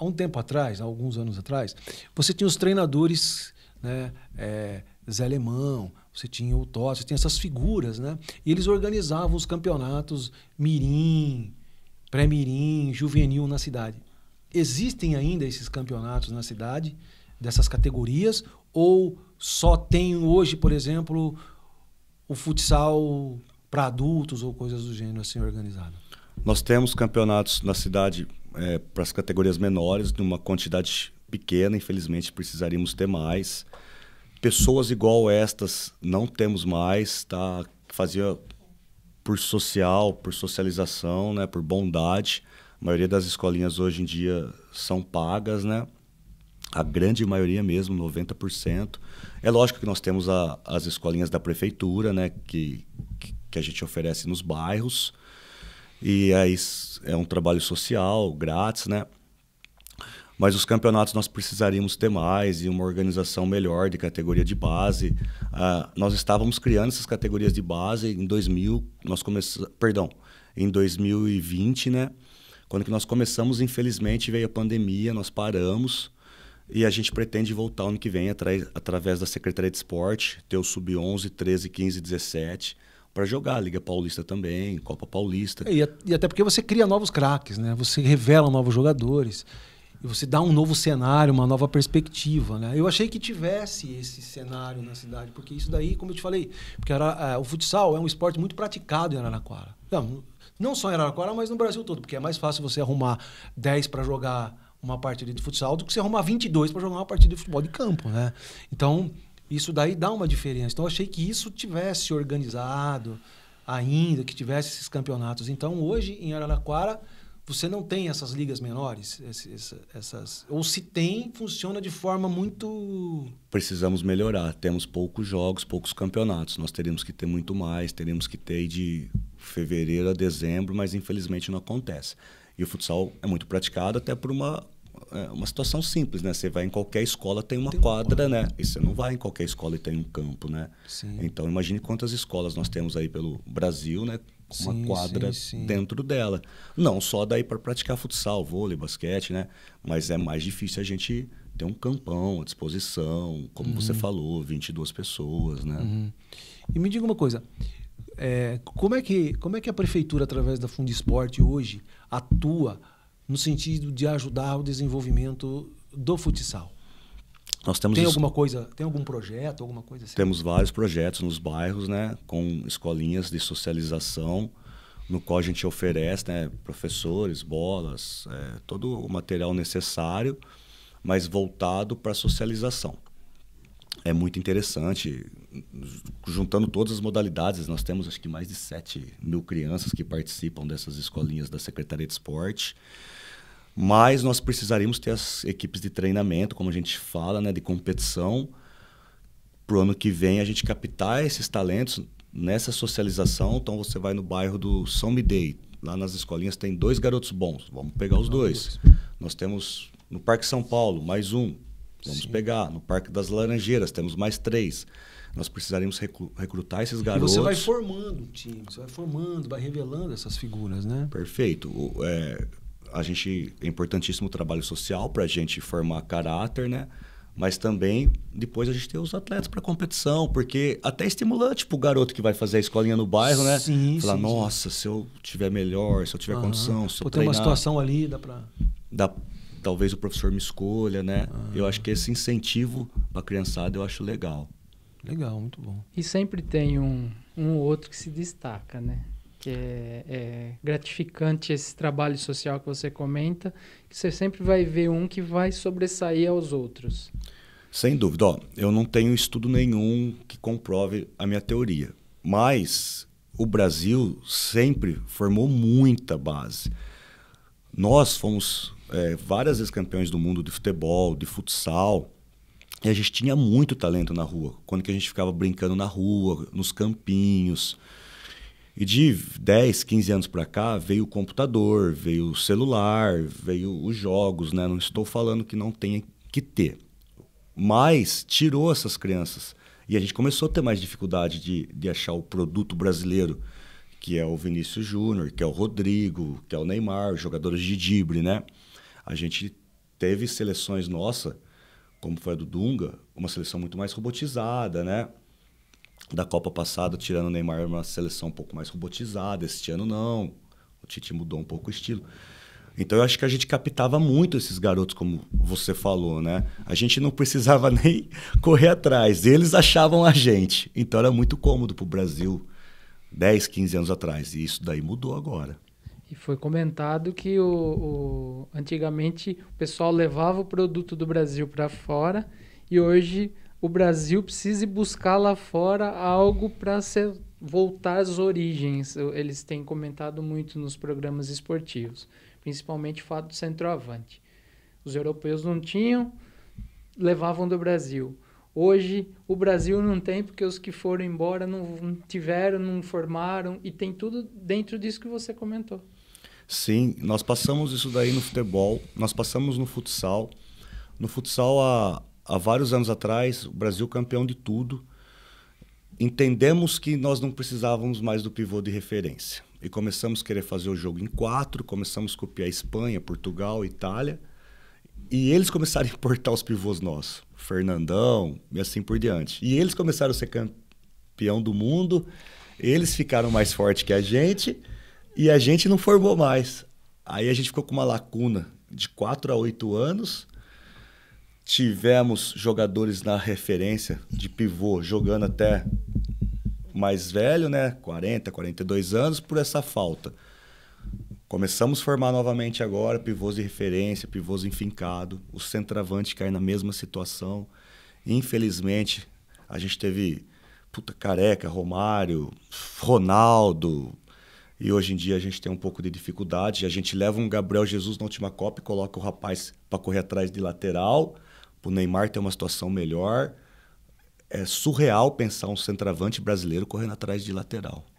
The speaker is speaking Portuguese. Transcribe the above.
há um tempo atrás, há alguns anos atrás, você tinha os treinadores, né? É, Zé Alemão, você tinha o Tó, você tinha essas figuras, né? E eles organizavam os campeonatos mirim, pré-mirim, juvenil na cidade. Existem ainda esses campeonatos na cidade dessas categorias ou só tem hoje, por exemplo, o futsal para adultos ou coisas do gênero assim organizado? Nós temos campeonatos na cidade é, para as categorias menores, numa quantidade pequena, infelizmente precisaríamos ter mais. Pessoas igual estas não temos mais, tá? Fazia por social, por socialização, né? por bondade. A maioria das escolinhas hoje em dia são pagas, né? A grande maioria mesmo, 90%. É lógico que nós temos a, as escolinhas da prefeitura, né? Que, que, a gente oferece nos bairros. E aí é, é um trabalho social, grátis, né? Mas os campeonatos nós precisaríamos ter mais e uma organização melhor de categoria de base. Uh, nós estávamos criando essas categorias de base em 2000, nós começamos, perdão, em 2020, né? Quando que nós começamos, infelizmente veio a pandemia, nós paramos e a gente pretende voltar ano que vem através da Secretaria de Esporte, ter o sub 11, 13, 15, 17 para jogar. Liga Paulista também, Copa Paulista. É, e, até porque você cria novos craques, né? Você revela novos jogadores. E você dá um novo cenário, uma nova perspectiva, né? Eu achei que tivesse esse cenário na cidade, porque isso daí, como eu te falei, porque era, é, o futsal é um esporte muito praticado em Araraquara. Não, não só em Araraquara, mas no Brasil todo, porque é mais fácil você arrumar 10 para jogar uma partida de futsal do que você arrumar 22 para jogar uma partida de futebol de campo, né? Então, isso daí dá uma diferença. Então, eu achei que isso tivesse organizado ainda, que tivesse esses campeonatos. Então, hoje, em Araraquara, você não tem essas ligas menores, essas, essas, ou se tem, funciona de forma muito. Precisamos melhorar. Temos poucos jogos, poucos campeonatos. Nós teremos que ter muito mais, teremos que ter de fevereiro a dezembro, mas infelizmente não acontece. E o futsal é muito praticado até por uma é uma situação simples, né? Você vai em qualquer escola, tem uma tem quadra, uma... né? E você não vai em qualquer escola e tem um campo, né? Sim. Então imagine quantas escolas nós temos aí pelo Brasil, né? Com uma sim, quadra sim, dentro dela. Não só daí para praticar futsal, vôlei, basquete, né? Mas é mais difícil a gente ter um campão à disposição, como uhum. você falou, 22 pessoas, né? Uhum. E me diga uma coisa, é, como, é que, como é que a prefeitura, através da Fundo Esporte hoje, atua no sentido de ajudar o desenvolvimento do futsal? Nós temos tem alguma coisa, tem algum projeto, alguma coisa assim? Temos vários projetos nos bairros, né, com escolinhas de socialização, no qual a gente oferece, né, professores, bolas, é, todo o material necessário, mas voltado para socialização. É muito interessante, juntando todas as modalidades, nós temos acho que mais de 7 mil crianças que participam dessas escolinhas da Secretaria de Esporte. Mas nós precisaríamos ter as equipes de treinamento, como a gente fala, né, de competição, para o ano que vem a gente captar esses talentos nessa socialização. Então você vai no bairro do São Medei, lá nas escolinhas tem dois garotos bons, vamos pegar os dois. Nós temos no Parque São Paulo mais um, vamos Sim. pegar. No Parque das Laranjeiras temos mais três. Nós precisaríamos recrutar esses garotos. E você vai formando o time, você vai formando, vai revelando essas figuras, né? Perfeito. O, é, a gente é importantíssimo o trabalho social para a gente formar caráter, né? Mas também depois a gente tem os atletas para competição, porque até é estimulante para o garoto que vai fazer a escolinha no bairro, né? Sim, Falar, sim, nossa, sim. se eu tiver melhor, se eu tiver uhum. condição, se eu Pô, treinar... tem uma situação ali, dá para... Dá, talvez o professor me escolha, né? Uhum. Eu acho que esse incentivo para a criançada eu acho legal. Legal, muito bom. E sempre tem um, um outro que se destaca, né? que é, é, gratificante esse trabalho social que você comenta, que você sempre vai ver um que vai sobressair aos outros. Sem dúvida. Ó, eu não tenho estudo nenhum que comprove a minha teoria, mas o Brasil sempre formou muita base. Nós fomos é, várias vezes campeões do mundo de futebol, de futsal, e a gente tinha muito talento na rua. Quando que a gente ficava brincando na rua, nos campinhos. E de 10, 15 anos para cá, veio o computador, veio o celular, veio os jogos, né? Não estou falando que não tenha que ter. Mas tirou essas crianças. E a gente começou a ter mais dificuldade de, de achar o produto brasileiro, que é o Vinícius Júnior, que é o Rodrigo, que é o Neymar, jogadores de dibre, né? A gente teve seleções nossa, como foi a do Dunga, uma seleção muito mais robotizada, né? da Copa passada, tirando o Neymar, uma seleção um pouco mais robotizada. Este ano não. O Tite mudou um pouco o estilo. Então eu acho que a gente captava muito esses garotos, como você falou, né? A gente não precisava nem correr atrás, eles achavam a gente. Então era muito cômodo para o Brasil 10, 15 anos atrás. E isso daí mudou agora. E foi comentado que o, o antigamente o pessoal levava o produto do Brasil para fora e hoje o Brasil precise buscar lá fora algo para voltar às origens. Eles têm comentado muito nos programas esportivos, principalmente o fato do centroavante. Os europeus não tinham, levavam do Brasil. Hoje o Brasil não tem porque os que foram embora não tiveram, não formaram e tem tudo dentro disso que você comentou. Sim, nós passamos isso daí no futebol, nós passamos no futsal. No futsal a, há vários anos atrás, o Brasil campeão de tudo. Entendemos que nós não precisávamos mais do pivô de referência. E começamos a querer fazer o jogo em quatro, começamos a copiar Espanha, Portugal, Itália. E eles começaram a importar os pivôs nossos, Fernandão e assim por diante. E eles começaram a ser campeão do mundo, eles ficaram mais fortes que a gente e a gente não formou mais. Aí a gente ficou com uma lacuna de quatro a oito anos Tivemos jogadores na referência de pivô jogando até mais velho, né? 40, 42 anos, por essa falta. Começamos a formar novamente agora pivôs de referência, pivôs enfincado, o centroavante cai na mesma situação. Infelizmente, a gente teve puta careca, Romário, Ronaldo, e hoje em dia a gente tem um pouco de dificuldade. A gente leva um Gabriel Jesus na última Copa e coloca o rapaz para correr atrás de lateral. Tipo, o Neymar ter uma situação melhor. É surreal pensar um centroavante brasileiro correndo atrás de lateral.